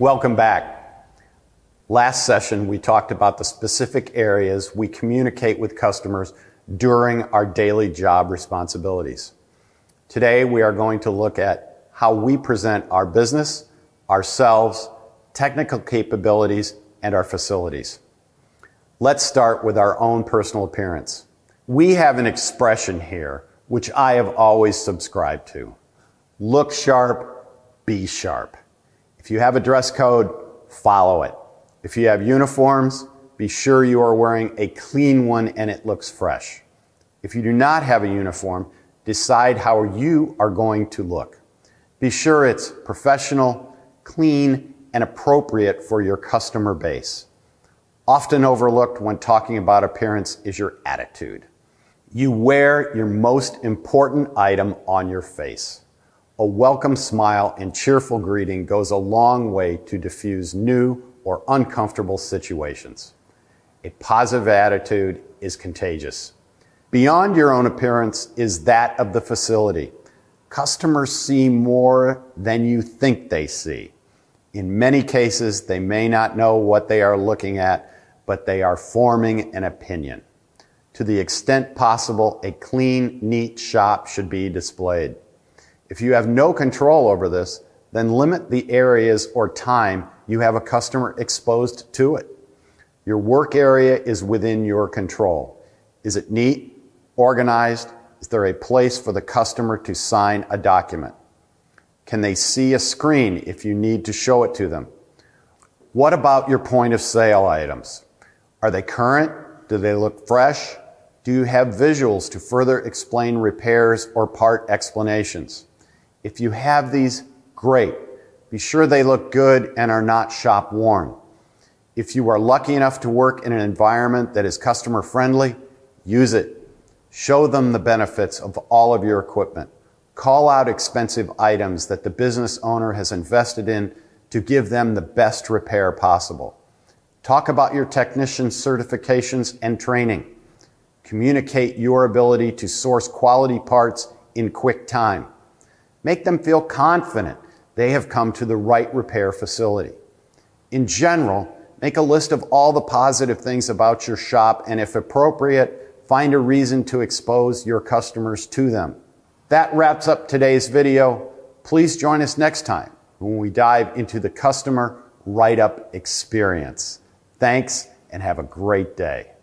Welcome back. Last session, we talked about the specific areas we communicate with customers during our daily job responsibilities. Today, we are going to look at how we present our business, ourselves, technical capabilities, and our facilities. Let's start with our own personal appearance. We have an expression here, which I have always subscribed to. Look sharp, be sharp. If you have a dress code, follow it. If you have uniforms, be sure you are wearing a clean one and it looks fresh. If you do not have a uniform, decide how you are going to look. Be sure it's professional, clean, and appropriate for your customer base. Often overlooked when talking about appearance is your attitude. You wear your most important item on your face a welcome smile and cheerful greeting goes a long way to diffuse new or uncomfortable situations. A positive attitude is contagious. Beyond your own appearance is that of the facility. Customers see more than you think they see. In many cases, they may not know what they are looking at, but they are forming an opinion. To the extent possible, a clean, neat shop should be displayed. If you have no control over this, then limit the areas or time you have a customer exposed to it. Your work area is within your control. Is it neat? Organized? Is there a place for the customer to sign a document? Can they see a screen if you need to show it to them? What about your point of sale items? Are they current? Do they look fresh? Do you have visuals to further explain repairs or part explanations? If you have these, great. Be sure they look good and are not shop worn. If you are lucky enough to work in an environment that is customer friendly, use it. Show them the benefits of all of your equipment. Call out expensive items that the business owner has invested in to give them the best repair possible. Talk about your technician certifications and training. Communicate your ability to source quality parts in quick time. Make them feel confident they have come to the right repair facility. In general, make a list of all the positive things about your shop and if appropriate, find a reason to expose your customers to them. That wraps up today's video. Please join us next time when we dive into the customer write-up experience. Thanks and have a great day.